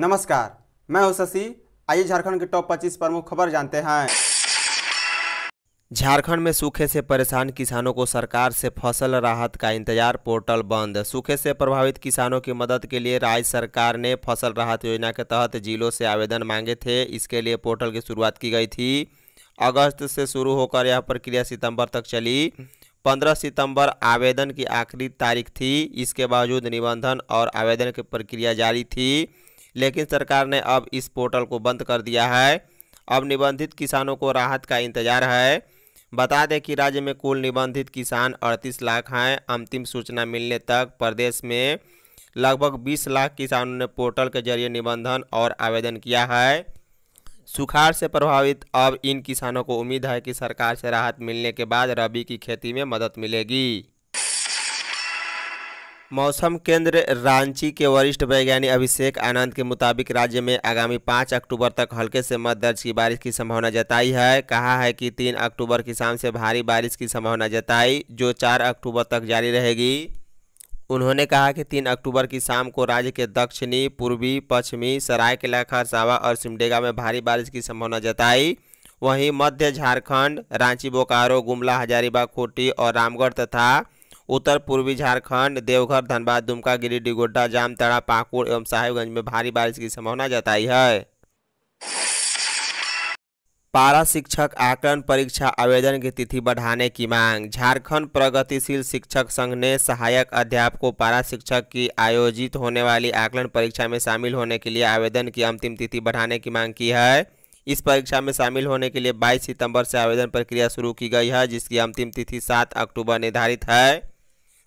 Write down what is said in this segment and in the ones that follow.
नमस्कार मैं हूं शशि आइए झारखंड के टॉप 25 प्रमुख खबर जानते हैं झारखंड में सूखे से परेशान किसानों को सरकार से फसल राहत का इंतजार पोर्टल बंद सूखे से प्रभावित किसानों की मदद के लिए राज्य सरकार ने फसल राहत योजना के तहत जिलों से आवेदन मांगे थे इसके लिए पोर्टल की शुरुआत की गई थी अगस्त से शुरू होकर यह प्रक्रिया सितंबर तक चली 15 सितंबर आवेदन की आखिरी तारीख थी इसके बावजूद निबंधन और आवेदन की प्रक्रिया जारी थी लेकिन सरकार ने अब इस पोर्टल को बंद कर दिया है अब निबंधित किसानों को राहत का इंतजार है बता दें कि राज्य में कुल निबंधित किसान अड़तीस लाख हैं अंतिम सूचना मिलने तक प्रदेश में लगभग 20 लाख किसानों ने पोर्टल के जरिए निबंधन और आवेदन किया है सुखाड़ से प्रभावित अब इन किसानों को उम्मीद है कि सरकार से राहत मिलने के बाद रबी की खेती में मदद मिलेगी मौसम केंद्र रांची के वरिष्ठ वैज्ञानिक अभिषेक आनंद के मुताबिक राज्य में आगामी पाँच अक्टूबर तक हल्के से मध्य दर्ज की बारिश की संभावना जताई है कहा है कि तीन अक्टूबर की शाम से भारी बारिश की संभावना जताई जो चार अक्टूबर तक जारी रहेगी उन्होंने कहा कि तीन अक्टूबर की शाम को राज्य के दक्षिणी पूर्वी पश्चिमी सरायकेला खरसावा और सिमडेगा में भारी बारिश की संभावना जताई वहीं मध्य झारखंड रांची बोकारो गुमला हजारीबाग खूटी और रामगढ़ तथा उत्तर पूर्वी झारखंड देवघर धनबाद दुमका गिरिडीह गोड्डा जामतड़ा पाकुड़ एवं साहिबगंज में भारी बारिश की संभावना जताई है पारा शिक्षक आकलन परीक्षा आवेदन की तिथि बढ़ाने की मांग झारखंड प्रगतिशील शिक्षक संघ ने सहायक अध्यापकों पारा शिक्षक की आयोजित होने वाली आकलन परीक्षा में शामिल होने के लिए आवेदन की अंतिम तिथि बढ़ाने की मांग की है इस परीक्षा में शामिल होने के लिए 22 सितंबर से आवेदन प्रक्रिया शुरू की गई है जिसकी अंतिम तिथि सात अक्टूबर निर्धारित है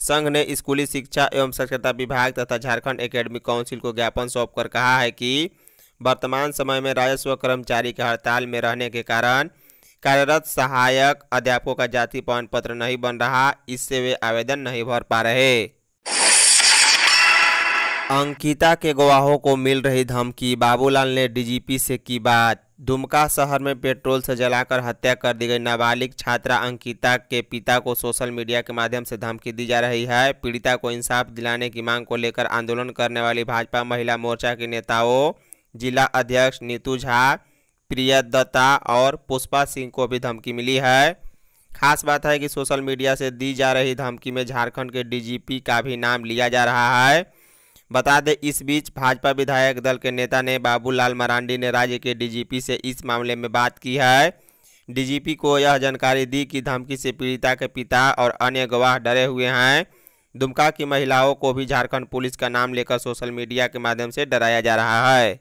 संघ ने स्कूली शिक्षा एवं साक्षरता विभाग तथा झारखंड एकेडमी काउंसिल को ज्ञापन सौंप कर कहा है कि वर्तमान समय में राजस्व कर्मचारी के हड़ताल में रहने के कारण कार्यरत सहायक अध्यापकों का जाति प्रमाण पत्र नहीं बन रहा इससे वे आवेदन नहीं भर पा रहे अंकिता के गवाहों को मिल रही धमकी बाबूलाल ने डीजीपी से की बात दुमका शहर में पेट्रोल से जलाकर हत्या कर दी गई नाबालिग छात्रा अंकिता के पिता को सोशल मीडिया के माध्यम से धमकी दी जा रही है पीड़िता को इंसाफ दिलाने की मांग को लेकर आंदोलन करने वाली भाजपा महिला मोर्चा के नेताओं जिला अध्यक्ष नीतू झा प्रिय दत्ता और पुष्पा सिंह को भी धमकी मिली है खास बात है कि सोशल मीडिया से दी जा रही धमकी में झारखंड के डीजीपी का भी नाम लिया जा रहा है बता दें इस बीच भाजपा विधायक दल के नेता ने बाबूलाल मरांडी ने राज्य के डीजीपी से इस मामले में बात की है डीजीपी को यह जानकारी दी कि धमकी से पीड़िता के पिता और अन्य गवाह डरे हुए हैं दुमका की महिलाओं को भी झारखंड पुलिस का नाम लेकर सोशल मीडिया के माध्यम से डराया जा रहा है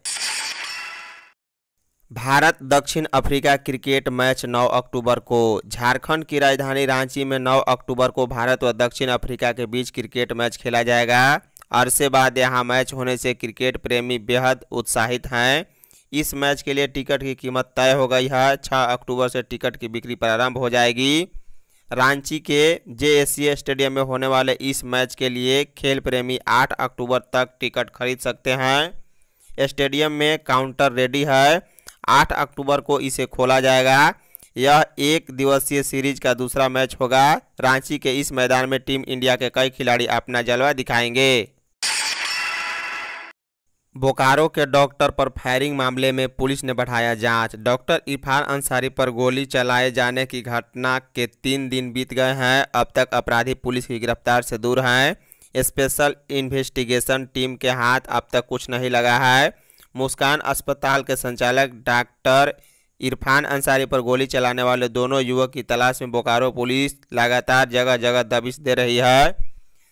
भारत दक्षिण अफ्रीका क्रिकेट मैच 9 अक्टूबर को झारखंड की राजधानी रांची में 9 अक्टूबर को भारत और दक्षिण अफ्रीका के बीच क्रिकेट मैच खेला जाएगा अरसे बाद यहाँ मैच होने से क्रिकेट प्रेमी बेहद उत्साहित हैं इस मैच के लिए टिकट की कीमत तय हो गई है छः अक्टूबर से टिकट की बिक्री प्रारंभ हो जाएगी रांची के जे स्टेडियम में होने वाले इस मैच के लिए खेल प्रेमी 8 अक्टूबर तक टिकट खरीद सकते हैं स्टेडियम में काउंटर रेडी है 8 अक्टूबर को इसे खोला जाएगा यह एक दिवसीय सीरीज का दूसरा मैच होगा रांची के इस मैदान में टीम इंडिया के कई खिलाड़ी अपना जलवा दिखाएंगे बोकारो के डॉक्टर पर फायरिंग मामले में पुलिस ने बढ़ाया जांच डॉक्टर इरफान अंसारी पर गोली चलाए जाने की घटना के तीन दिन बीत गए हैं अब तक अपराधी पुलिस की गिरफ्तार से दूर हैं स्पेशल इन्वेस्टिगेशन टीम के हाथ अब तक कुछ नहीं लगा है मुस्कान अस्पताल के संचालक डॉक्टर इरफान अंसारी पर गोली चलाने वाले दोनों युवक की तलाश में बोकारो पुलिस लगातार जगह जगह दबिश दे रही है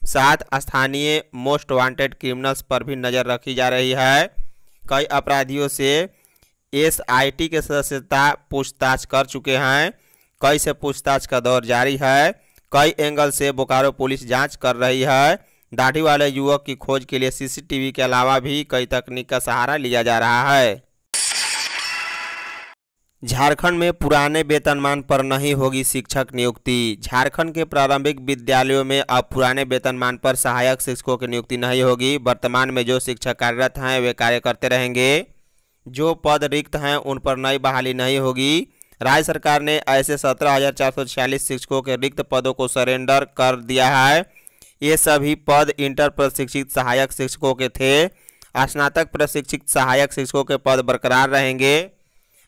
साथ स्थानीय मोस्ट वांटेड क्रिमिनल्स पर भी नज़र रखी जा रही है कई अपराधियों से एसआईटी के सदस्यता पूछताछ कर चुके हैं कई से पूछताछ का दौर जारी है कई एंगल से बोकारो पुलिस जांच कर रही है दाढ़ी वाले युवक की खोज के लिए सीसीटीवी के अलावा भी कई तकनीक का सहारा लिया जा रहा है झारखंड में पुराने वेतनमान पर नहीं होगी शिक्षक नियुक्ति झारखंड के प्रारंभिक विद्यालयों में अब पुराने वेतनमान पर सहायक शिक्षकों की नियुक्ति नहीं होगी वर्तमान में जो शिक्षक कार्यरत हैं वे कार्य करते रहेंगे जो पद रिक्त हैं उन पर नई बहाली नहीं होगी राज्य सरकार ने ऐसे सत्रह हजार चार सौ छियालीस शिक्षकों के रिक्त पदों को सरेंडर कर दिया है ये सभी पद इंटर प्रशिक्षित सहायक शिक्षकों के थे स्नातक प्रशिक्षित सहायक शिक्षकों के पद बरकरार रहेंगे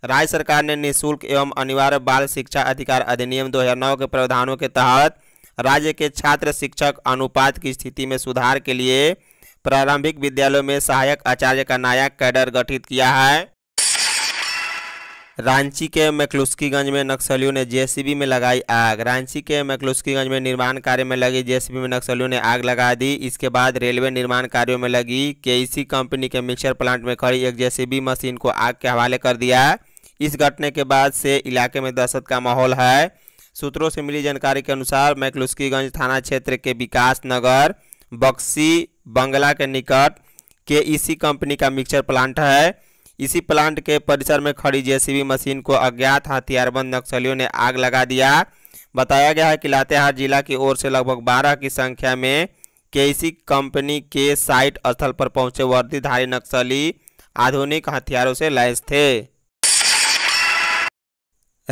राज्य सरकार ने निःशुल्क एवं अनिवार्य बाल शिक्षा अधिकार अधिनियम 2009 के प्रावधानों के तहत राज्य के छात्र शिक्षक अनुपात की स्थिति में सुधार के लिए प्रारंभिक विद्यालयों में सहायक आचार्य का नया कैडर गठित किया है रांची के मैकलुस्कीगंज में नक्सलियों ने जेसीबी में लगाई आग रांची के मैकलुस्कीगंज में निर्माण कार्य में लगी जेसीबी में नक्सलियों ने आग लगा दी इसके बाद रेलवे निर्माण कार्यों में लगी केईसी कंपनी के मिक्सर प्लांट में खड़ी एक जेसीबी मशीन को आग के हवाले कर दिया इस घटने के बाद से इलाके में दहशत का माहौल है सूत्रों से मिली जानकारी के अनुसार मैकलुस्कीगंज थाना क्षेत्र के विकास नगर बक्सी बंगला के निकट के इसी कंपनी का मिक्सर प्लांट है इसी प्लांट के परिसर में खड़ी जेसीबी मशीन को अज्ञात हथियारबंद नक्सलियों ने आग लगा दिया बताया गया है कि लातेहार जिला की ओर से लगभग बारह की संख्या में के इसी कंपनी के साइट स्थल पर पहुंचे वर्दीधारी नक्सली आधुनिक हथियारों से लैस थे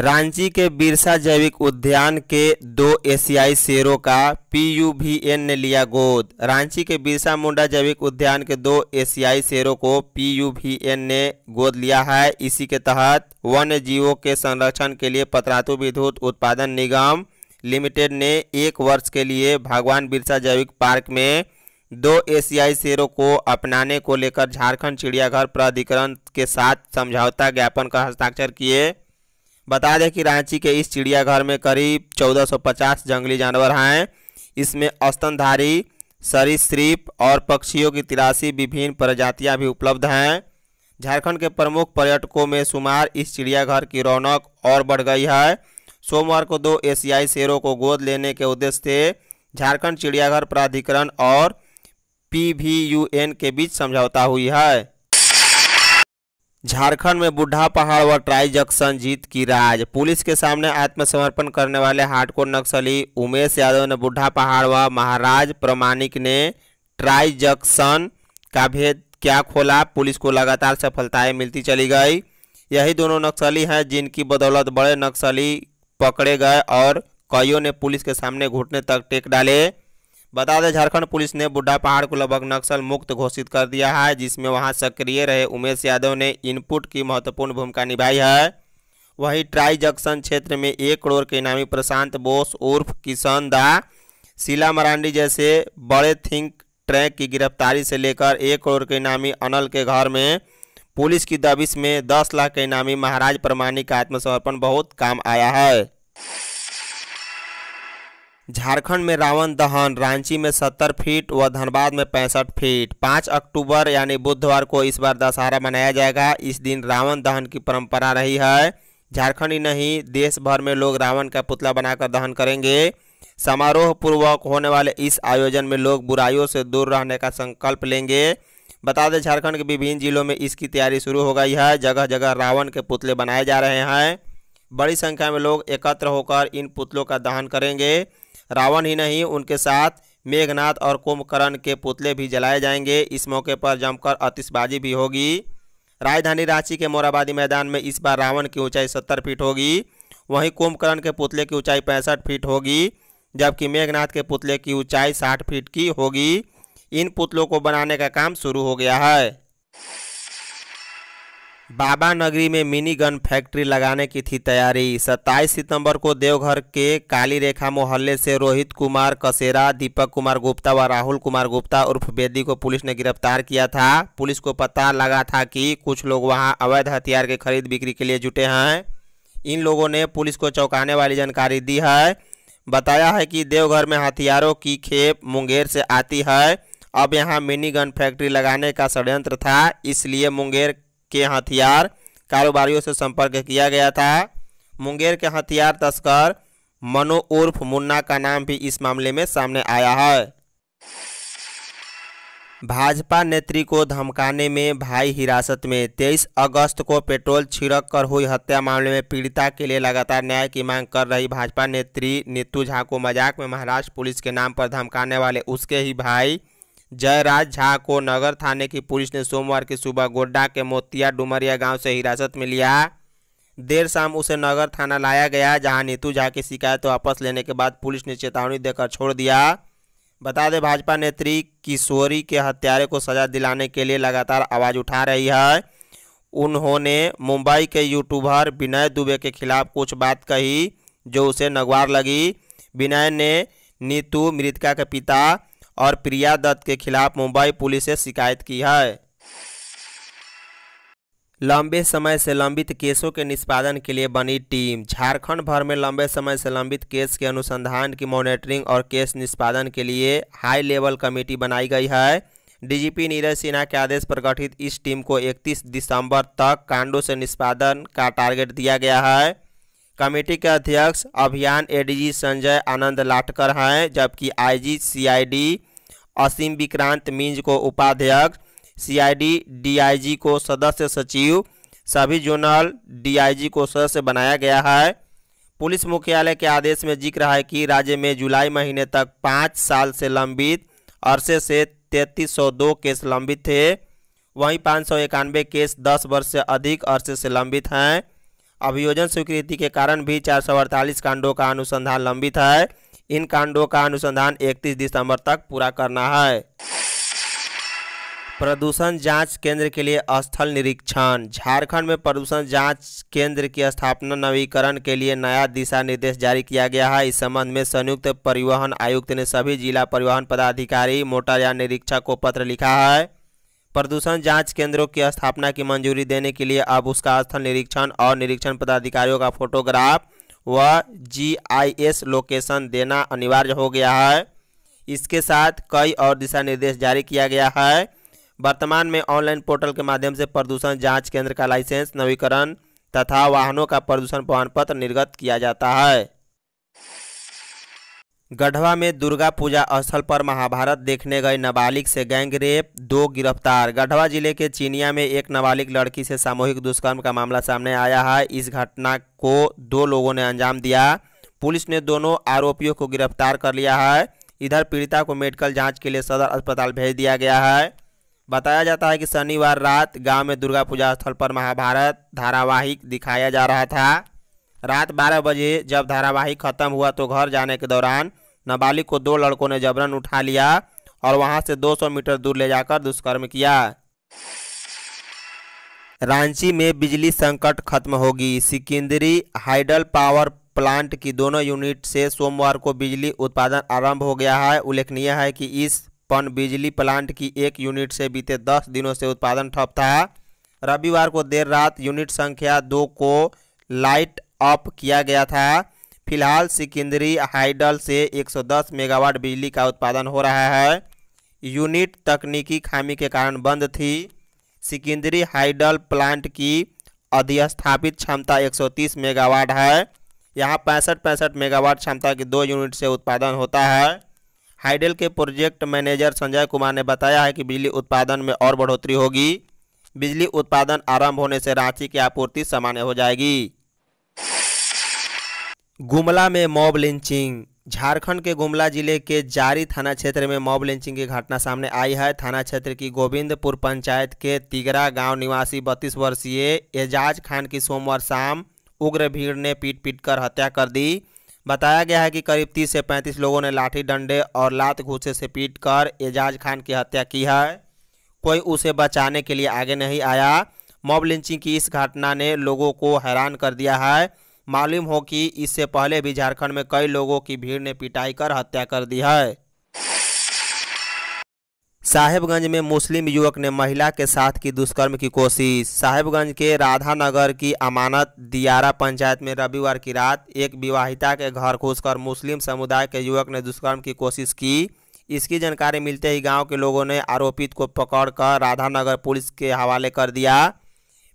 रांची के बिरसा जैविक उद्यान के दो एशियाई शेरों का पीयूवीएन ने लिया गोद रांची के बिरसा मुंडा जैविक उद्यान के दो एशियाई शेरों को पीयूवीएन ने गोद लिया है इसी के तहत वन्य जीवों के संरक्षण के लिए पतरातु विद्युत उत्पादन निगम लिमिटेड ने एक वर्ष के लिए भगवान बिरसा जैविक पार्क में दो एशियाई शेरों को अपनाने को लेकर झारखंड चिड़ियाघर प्राधिकरण के साथ समझौता ज्ञापन का हस्ताक्षर किए बता दें कि रांची के इस चिड़ियाघर में करीब 1450 जंगली जानवर हैं इसमें औस्तनधारी सरीसृप और पक्षियों की तिरासी विभिन्न प्रजातियां भी उपलब्ध हैं झारखंड के प्रमुख पर्यटकों में शुमार इस चिड़ियाघर की रौनक और बढ़ गई है सोमवार को दो एशियाई शेरों को गोद लेने के उद्देश्य से झारखंड चिड़ियाघर प्राधिकरण और पी के बीच समझौता हुई है झारखंड में बुढ़ा पहाड़ व ट्राई जंक्शन जीत की राज पुलिस के सामने आत्मसमर्पण करने वाले हार्डकोर नक्सली उमेश यादव ने बुढ़ा पहाड़ व महाराज प्रमाणिक ने ट्राई जंक्शन का भेद क्या खोला पुलिस को लगातार सफलताएं मिलती चली गई यही दोनों नक्सली हैं जिनकी बदौलत बड़े नक्सली पकड़े गए और कईयों ने पुलिस के सामने घुटने तक टेक डाले बता दें झारखंड पुलिस ने बुढ़ा पहाड़ को लगभग नक्सल मुक्त घोषित कर दिया है जिसमें वहां सक्रिय रहे उमेश यादव ने इनपुट की महत्वपूर्ण भूमिका निभाई है वहीं ट्राई जंक्शन क्षेत्र में एक करोड़ के इनामी प्रशांत बोस उर्फ किशन दा शीला मरांडी जैसे बड़े थिंक ट्रैक की गिरफ्तारी से लेकर एक करोड़ के इनामी अनल के घर में पुलिस की दबिश में दस लाख के इनामी महाराज प्रमाणी का आत्मसमर्पण बहुत काम आया है झारखंड में रावण दहन रांची में सत्तर फीट व धनबाद में पैंसठ फीट पाँच अक्टूबर यानी बुधवार को इस बार दशहरा मनाया जाएगा इस दिन रावण दहन की परंपरा रही है झारखंड ही नहीं देश भर में लोग रावण का पुतला बनाकर दहन करेंगे समारोह पूर्वक होने वाले इस आयोजन में लोग बुराइयों से दूर रहने का संकल्प लेंगे बता दें झारखंड के विभिन्न जिलों में इसकी तैयारी शुरू हो गई है जगह जगह रावण के पुतले बनाए जा रहे हैं बड़ी संख्या में लोग एकत्र होकर इन पुतलों का दहन करेंगे रावण ही नहीं उनके साथ मेघनाथ और कुंभकर्ण के पुतले भी जलाए जाएंगे इस मौके पर जमकर आतिशबाजी भी होगी राजधानी रांची के मोराबादी मैदान में इस बार रावण की ऊंचाई सत्तर फीट होगी वहीं कुंभकर्ण के पुतले की ऊंचाई पैंसठ फीट होगी जबकि मेघनाथ के पुतले की ऊंचाई साठ फीट की होगी इन पुतलों को बनाने का काम शुरू हो गया है बाबा नगरी में मिनी गन फैक्ट्री लगाने की थी तैयारी 27 सितंबर को देवघर के काली रेखा मोहल्ले से रोहित कुमार कसेरा दीपक कुमार गुप्ता व राहुल कुमार गुप्ता उर्फ बेदी को पुलिस ने गिरफ्तार किया था पुलिस को पता लगा था कि कुछ लोग वहां अवैध हथियार के खरीद बिक्री के लिए जुटे हैं इन लोगों ने पुलिस को चौंकाने वाली जानकारी दी है बताया है कि देवघर में हथियारों की खेप मुंगेर से आती है अब यहाँ मिनी गन फैक्ट्री लगाने का षडयंत्र था इसलिए मुंगेर के हथियार कारोबारियों से संपर्क किया गया था मुंगेर के हथियार तस्कर मनो उर्फ मुन्ना का नाम भी इस मामले में सामने आया है भाजपा नेत्री को धमकाने में भाई हिरासत में 23 अगस्त को पेट्रोल छिड़क कर हुई हत्या मामले में पीड़िता के लिए लगातार न्याय की मांग कर रही भाजपा नेत्री नीतू झा को मजाक में महाराष्ट्र पुलिस के नाम पर धमकाने वाले उसके ही भाई जयराज झा को नगर थाने की पुलिस ने सोमवार की सुबह गोड्डा के मोतिया डुमरिया गांव से हिरासत में लिया देर शाम उसे नगर थाना लाया गया जहां नीतू झा की शिकायत वापस लेने के बाद पुलिस ने चेतावनी देकर छोड़ दिया बता दें भाजपा नेत्री किशोरी के हत्यारे को सजा दिलाने के लिए लगातार आवाज़ उठा रही है उन्होंने मुंबई के यूट्यूबर विनय दुबे के खिलाफ कुछ बात कही जो उसे नगवार लगी विनय ने नीतू मृतका के पिता और प्रिया दत्त के खिलाफ मुंबई पुलिस से शिकायत की है लंबे समय से लंबित केसों के निष्पादन के लिए बनी टीम झारखंड भर में लंबे समय से लंबित केस के अनुसंधान की मॉनिटरिंग और केस निष्पादन के लिए हाई लेवल कमेटी बनाई गई है डीजीपी नीरज सिन्हा के आदेश पर गठित इस टीम को 31 दिसंबर तक कांडों से निष्पादन का टारगेट दिया गया है कमेटी के अध्यक्ष अभियान एडीजी संजय आनंद लाटकर हैं जबकि आईजी सीआईडी असीम विक्रांत मिंज को उपाध्यक्ष सीआईडी डीआईजी को सदस्य सचिव सभी जोनल डीआईजी को सदस्य बनाया गया है पुलिस मुख्यालय के आदेश में जिक्र है कि राज्य में जुलाई महीने तक पाँच साल से लंबित अरसे से तैंतीस सौ दो केस लंबित थे वहीं पाँच सौ इक्यानवे केस दस वर्ष से अधिक अरसे से लंबित हैं अभियोजन स्वीकृति के कारण भी चार सौ अड़तालीस कांडों का अनुसंधान लंबित है इन कांडों का अनुसंधान 31 दिसंबर तक पूरा करना है प्रदूषण जांच केंद्र के लिए स्थल निरीक्षण झारखंड में प्रदूषण जांच केंद्र की स्थापना नवीकरण के लिए नया दिशा निर्देश जारी किया गया है इस संबंध में संयुक्त परिवहन आयुक्त ने सभी जिला परिवहन पदाधिकारी मोटरयान निरीक्षक को पत्र लिखा है प्रदूषण जांच केंद्रों की स्थापना की मंजूरी देने के लिए अब उसका स्थल निरीक्षण और निरीक्षण पदाधिकारियों का फोटोग्राफ वह जीआईएस लोकेशन देना अनिवार्य हो गया है इसके साथ कई और दिशा निर्देश जारी किया गया है वर्तमान में ऑनलाइन पोर्टल के माध्यम से प्रदूषण जांच केंद्र का लाइसेंस नवीकरण तथा वाहनों का प्रदूषण प्रमाण पत्र निर्गत किया जाता है गढ़वा में दुर्गा पूजा स्थल पर महाभारत देखने गए नाबालिग से गैंग रेप दो गिरफ्तार गढ़वा जिले के चीनिया में एक नाबालिग लड़की से सामूहिक दुष्कर्म का मामला सामने आया है इस घटना को दो लोगों ने अंजाम दिया पुलिस ने दोनों आरोपियों को गिरफ्तार कर लिया है इधर पीड़िता को मेडिकल जांच के लिए सदर अस्पताल भेज दिया गया है बताया जाता है कि शनिवार रात गाँव में दुर्गा पूजा स्थल पर महाभारत धारावाहिक दिखाया जा रहा था रात 12 बजे जब धारावाहिक खत्म हुआ तो घर जाने के दौरान नाबालिग को दो लड़कों ने जबरन उठा लिया और वहां से 200 मीटर दूर ले जाकर दुष्कर्म किया रांची में बिजली संकट खत्म होगी सिकिंदरी हाइडल पावर प्लांट की दोनों यूनिट से सोमवार को बिजली उत्पादन आरंभ हो गया है उल्लेखनीय है कि इस पन बिजली प्लांट की एक यूनिट से बीते दस दिनों से उत्पादन ठप था रविवार को देर रात यूनिट संख्या दो को लाइट अप किया गया था फिलहाल सिकिंदरी हाइडल से 110 मेगावाट बिजली का उत्पादन हो रहा है यूनिट तकनीकी खामी के कारण बंद थी सिकिंदरी हाइडल प्लांट की अधिस्थापित क्षमता 130 मेगावाट है यहाँ पैंसठ पैंसठ मेगावाट क्षमता की दो यूनिट से उत्पादन होता है हाइडल के प्रोजेक्ट मैनेजर संजय कुमार ने बताया है कि बिजली उत्पादन में और बढ़ोतरी होगी बिजली उत्पादन आरंभ होने से रांची की आपूर्ति सामान्य हो जाएगी गुमला में मॉब लिंचिंग झारखंड के गुमला जिले के जारी थाना क्षेत्र में मॉब लिंचिंग की घटना सामने आई है थाना क्षेत्र की गोविंदपुर पंचायत के तिगरा गांव निवासी बत्तीस वर्षीय एजाज खान की सोमवार शाम उग्र भीड़ ने पीट पीट कर हत्या कर दी बताया गया है कि करीब 30 से 35 लोगों ने लाठी डंडे और लात घूसे से पीट कर एजाज खान की हत्या की है कोई उसे बचाने के लिए आगे नहीं आया मॉब लिंचिंग की इस घटना ने लोगों को हैरान कर दिया है मालूम हो कि इससे पहले भी झारखंड में कई लोगों की भीड़ ने पिटाई कर हत्या कर दी है साहेबगंज में मुस्लिम युवक ने महिला के साथ की दुष्कर्म की कोशिश साहेबगंज के राधानगर की अमानत दियारा पंचायत में रविवार की रात एक विवाहिता के घर घुसकर मुस्लिम समुदाय के युवक ने दुष्कर्म की कोशिश की इसकी जानकारी मिलते ही गांव के लोगों ने आरोपित को पकड़कर राधानगर पुलिस के हवाले कर दिया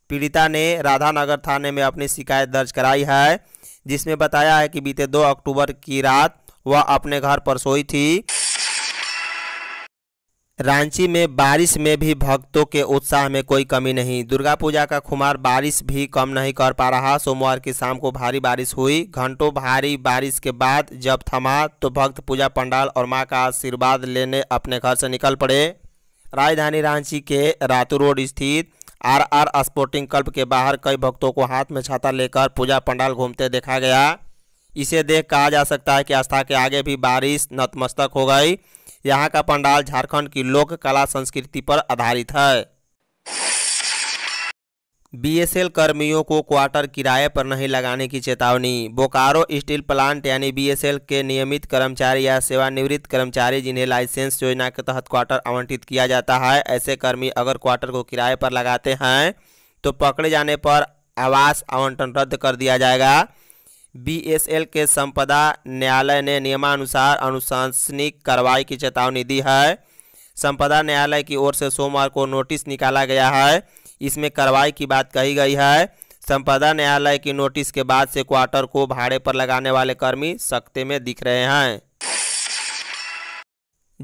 पीड़िता ने राधानगर थाने में अपनी शिकायत दर्ज कराई है जिसमें बताया है कि बीते 2 अक्टूबर की रात वह अपने घर पर सोई थी रांची में बारिश में भी भक्तों के उत्साह में कोई कमी नहीं दुर्गा पूजा का खुमार बारिश भी कम नहीं कर पा रहा सोमवार की शाम को भारी बारिश हुई घंटों भारी बारिश के बाद जब थमा तो भक्त पूजा पंडाल और मां का आशीर्वाद लेने अपने घर से निकल पड़े राजधानी रांची के रातू रोड स्थित आरआर स्पोर्टिंग क्लब के बाहर कई भक्तों को हाथ में छाता लेकर पूजा पंडाल घूमते देखा गया इसे देख कहा जा सकता है कि आस्था के आगे भी बारिश नतमस्तक हो गई यहाँ का पंडाल झारखंड की लोक कला संस्कृति पर आधारित है बीएसएल कर्मियों को क्वार्टर किराए पर नहीं लगाने की चेतावनी बोकारो स्टील प्लांट यानी बीएसएल के नियमित कर्मचारी या सेवानिवृत्त कर्मचारी जिन्हें लाइसेंस योजना के तहत क्वार्टर आवंटित किया जाता है ऐसे कर्मी अगर क्वार्टर को किराए पर लगाते हैं तो पकड़े जाने पर आवास आवंटन रद्द कर दिया जाएगा बी के संपदा न्यायालय ने नियमानुसार अनुशासनिक कार्रवाई की चेतावनी दी है संपदा न्यायालय की ओर से सोमवार को नोटिस निकाला गया है इसमें कार्रवाई की बात कही गई है संपदा न्यायालय की नोटिस के बाद से क्वार्टर को भाड़े पर लगाने वाले कर्मी सख्ते में दिख रहे हैं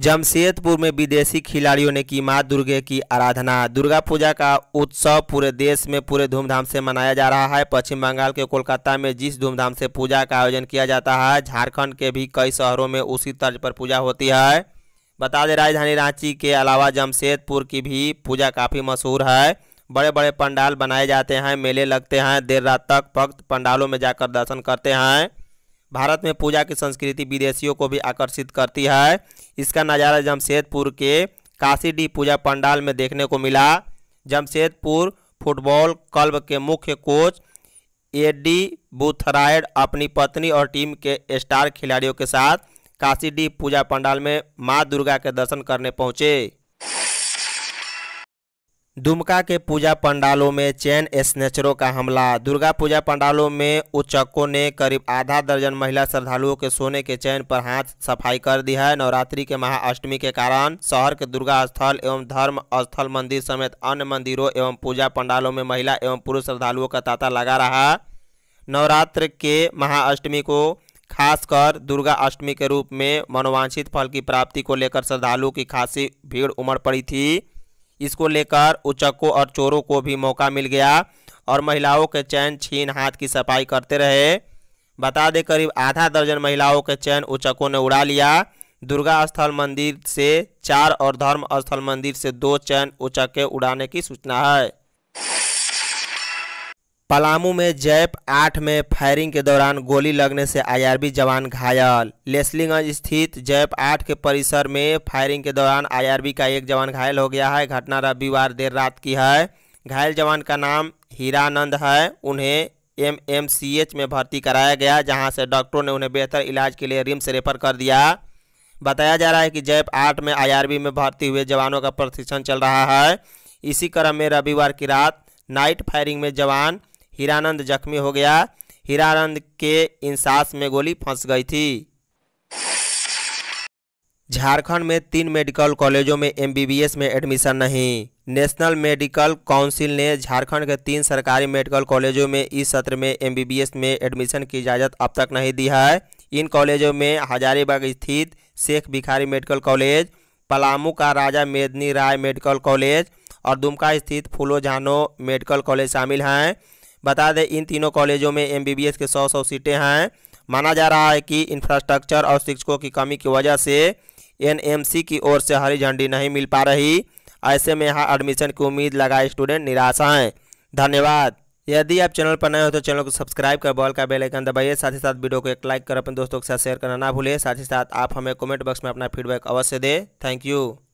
जमशेदपुर में विदेशी खिलाड़ियों ने की मां दुर्गे की आराधना दुर्गा पूजा का उत्सव पूरे देश में पूरे धूमधाम से मनाया जा रहा है पश्चिम बंगाल के कोलकाता में जिस धूमधाम से पूजा का आयोजन किया जाता है झारखंड के भी कई शहरों में उसी तर्ज पर पूजा होती है बता दें राजधानी रांची के अलावा जमशेदपुर की भी पूजा काफ़ी मशहूर है बड़े बड़े पंडाल बनाए जाते हैं मेले लगते हैं देर रात तक भक्त पंडालों में जाकर दर्शन करते हैं भारत में पूजा की संस्कृति विदेशियों को भी आकर्षित करती है इसका नज़ारा जमशेदपुर के काशी डी पूजा पंडाल में देखने को मिला जमशेदपुर फुटबॉल क्लब के मुख्य कोच एडी बुथरायड अपनी पत्नी और टीम के स्टार खिलाड़ियों के साथ काशी डी पूजा पंडाल में माँ दुर्गा के दर्शन करने पहुँचे दुमका के पूजा पंडालों में चैन स्नेचरों का हमला दुर्गा पूजा पंडालों में उच्चकों ने करीब आधा दर्जन महिला श्रद्धालुओं के सोने के चैन पर हाथ सफाई कर दी है नवरात्रि के महाअष्टमी के कारण शहर के दुर्गा स्थल एवं धर्म स्थल मंदिर समेत अन्य मंदिरों एवं पूजा पंडालों में महिला एवं पुरुष श्रद्धालुओं का तांता लगा रहा नवरात्र के महाअष्टमी को खासकर दुर्गा अष्टमी के रूप में मनोवांछित फल की प्राप्ति को लेकर श्रद्धालुओं की खासी भीड़ उमड़ पड़ी थी इसको लेकर उचक्कों और चोरों को भी मौका मिल गया और महिलाओं के चैन छीन हाथ की सफाई करते रहे बता दें करीब आधा दर्जन महिलाओं के चैन उचकों ने उड़ा लिया दुर्गा स्थल मंदिर से चार और धर्म स्थल मंदिर से दो चैन उचक्के उड़ाने की सूचना है पलामू में जैप आठ में फायरिंग के दौरान गोली लगने से आईआरबी जवान घायल लेसलीगंज स्थित जैप आठ के परिसर में फायरिंग के दौरान आईआरबी का एक जवान घायल हो गया है घटना रविवार देर रात की है घायल जवान का नाम हीरानंद है उन्हें एमएमसीएच में भर्ती कराया गया जहां से डॉक्टरों ने उन्हें बेहतर इलाज के लिए रिम्स रेफर कर दिया बताया जा रहा है कि जैप आठ में आई में भर्ती हुए जवानों का प्रशिक्षण चल रहा है इसी क्रम में रविवार की रात नाइट फायरिंग में जवान हीरानंद जख्मी हो गया हीरानंद के इंसास में गोली फंस गई थी झारखंड में तीन मेडिकल कॉलेजों में एमबीबीएस में एडमिशन नहीं नेशनल मेडिकल काउंसिल ने झारखंड के तीन सरकारी मेडिकल कॉलेजों में इस सत्र में एमबीबीएस में एडमिशन की इजाज़त अब तक नहीं दी है इन कॉलेजों में हजारीबाग स्थित शेख भिखारी मेडिकल कॉलेज पलामू का राजा मेदनी राय मेडिकल कॉलेज और दुमका स्थित फूलो मेडिकल कॉलेज शामिल हैं बता दें इन तीनों कॉलेजों में एम के सौ सौ सीटें हैं माना जा रहा है कि इंफ्रास्ट्रक्चर और शिक्षकों की कमी की वजह से एनएमसी की ओर से हरी झंडी नहीं मिल पा रही ऐसे में यहाँ एडमिशन की उम्मीद लगाए स्टूडेंट निराश हैं धन्यवाद यदि आप चैनल पर नए हो तो चैनल को सब्सक्राइब कर बॉल का बेल आइकन दबाइए साथ ही साथ वीडियो को एक लाइक कर अपने दोस्तों के साथ शेयर करना ना भूलें साथ ही साथ आप हमें कमेंट बॉक्स में अपना फीडबैक अवश्य दें थैंक यू